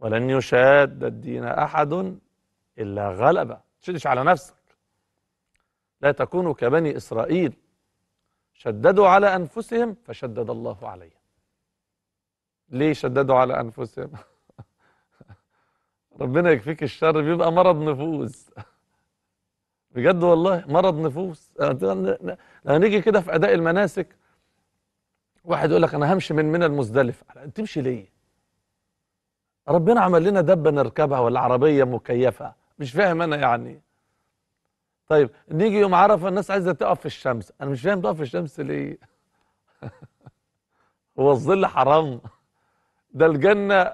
ولن يشاد الدين أحد إلا غلبه تشدش على نفسك لا تكونوا كبني إسرائيل شددوا على أنفسهم فشدد الله عليهم ليه شددوا على أنفسهم ربنا يكفيك الشر بيبقى مرض نفوس بجد والله مرض نفوس هنيجي كده في أداء المناسك واحد يقول لك أنا همشي من منى المزدلفة تمشي ليه ربنا عمل لنا دبة نركبها ولا عربية مكيفة مش فاهم أنا يعني طيب نيجي يوم عرفة الناس عايزة تقف في الشمس أنا مش فاهم تقف في الشمس ليه هو الظل حرام ده الجنة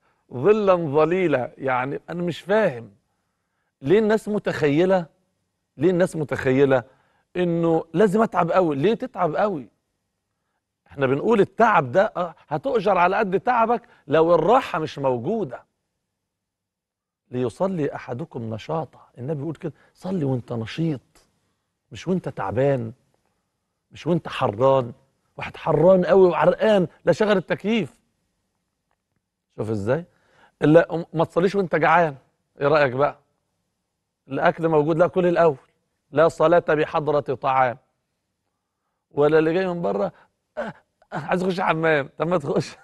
ظلا ظليلا يعني أنا مش فاهم ليه الناس متخيلة ليه الناس متخيلة إنه لازم أتعب قوي ليه تتعب قوي احنا بنقول التعب ده آه، هتؤجر على قد تعبك لو الراحة مش موجودة ليصلي أحدكم نشاطا النبي بيقول كده صلي وانت نشيط مش وانت تعبان مش وانت حران واحد حران قوي وعرقان لا شغل التكييف شوف ازاي لا ما تصليش وانت جعان ايه رايك بقى الاكل موجود لا كل الاول لا صلاه بحضره طعام ولا اللي جاي من بره آه، عايز اخش حمام طب ما تخش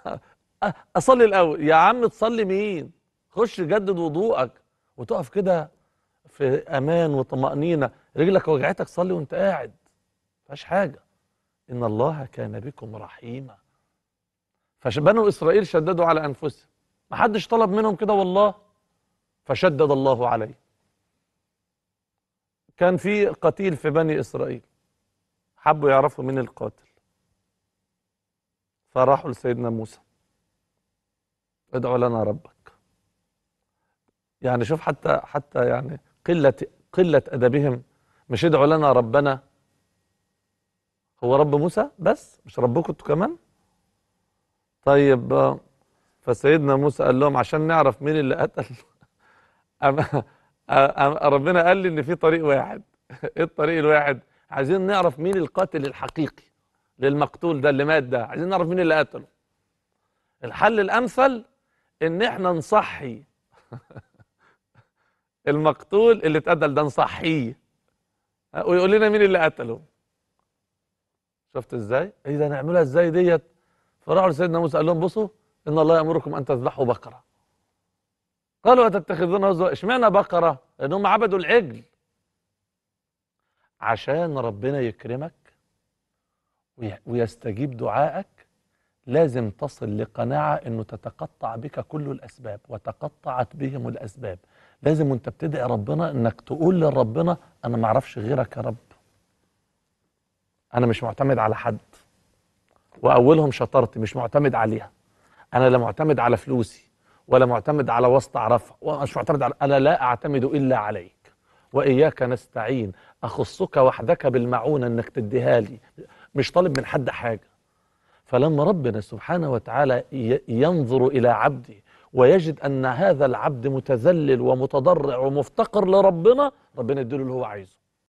اصلي الاول يا عم تصلي مين خش جدد وضوءك وتقف كده في امان وطمانينه رجلك وجعتك صلي وانت قاعد فيهاش حاجه ان الله كان بكم رحيما فبنو اسرائيل شددوا على انفسهم ما حدش طلب منهم كده والله فشدد الله عليه كان في قتيل في بني اسرائيل حبوا يعرفوا مين القاتل فراحوا لسيدنا موسى ادعوا لنا ربك يعني شوف حتى حتى يعني قلة قلة أدبهم مش ادعوا لنا ربنا هو رب موسى بس مش ربكم انتوا كمان طيب فسيدنا موسى قال لهم عشان نعرف مين اللي قتل أم أم ربنا قال لي ان في طريق واحد ايه الطريق الواحد عايزين نعرف مين القاتل الحقيقي للمقتول ده اللي مات ده عايزين نعرف مين اللي قتله الحل الامثل ان احنا نصحي المقتول اللي اتقتل ده نصحيه ويقول لنا مين اللي قتله شفت ازاي ايه ده نعملها ازاي ديت فراحوا لسيدنا موسى قال لهم بصوا ان الله يامركم ان تذبحوا بقره قالوا اتتخذون هزوا اشمعنى بقره لانهم عبدوا العجل عشان ربنا يكرمك ويستجيب دعائك لازم تصل لقناعة أنه تتقطع بك كل الأسباب وتقطعت بهم الأسباب لازم وانت بتدعي ربنا أنك تقول لربنا أنا معرفش غيرك يا رب أنا مش معتمد على حد وأولهم شطارتي مش معتمد عليها أنا لا معتمد على فلوسي ولا معتمد على وسط أعرفها ومش معتمد على أنا لا أعتمد إلا عليك وإياك نستعين أخصك وحدك بالمعونة أنك تديها لي مش طالب من حد حاجة فلما ربنا سبحانه وتعالى ينظر إلى عبده ويجد أن هذا العبد متذلل ومتضرع ومفتقر لربنا ربنا يديله اللي هو عايزه